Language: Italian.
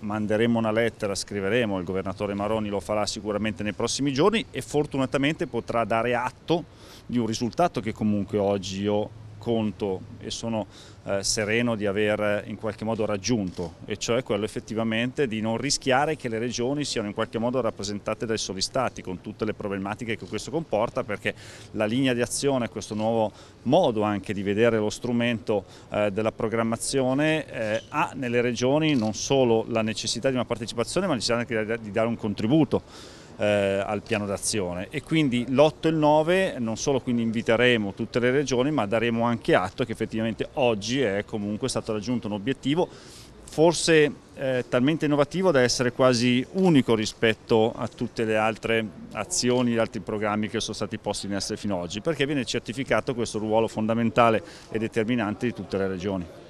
manderemo una lettera, scriveremo, il governatore Maroni lo farà sicuramente nei prossimi giorni e fortunatamente potrà dare atto di un risultato che comunque oggi io conto e sono eh, sereno di aver eh, in qualche modo raggiunto, e cioè quello effettivamente di non rischiare che le regioni siano in qualche modo rappresentate dai soli stati, con tutte le problematiche che questo comporta, perché la linea di azione, questo nuovo modo anche di vedere lo strumento eh, della programmazione, eh, ha nelle regioni non solo la necessità di una partecipazione, ma necessità anche di dare un contributo eh, al piano d'azione e quindi l'8 e il 9 non solo quindi inviteremo tutte le regioni ma daremo anche atto che effettivamente oggi è comunque stato raggiunto un obiettivo forse eh, talmente innovativo da essere quasi unico rispetto a tutte le altre azioni, gli altri programmi che sono stati posti in essere fino ad oggi, perché viene certificato questo ruolo fondamentale e determinante di tutte le regioni.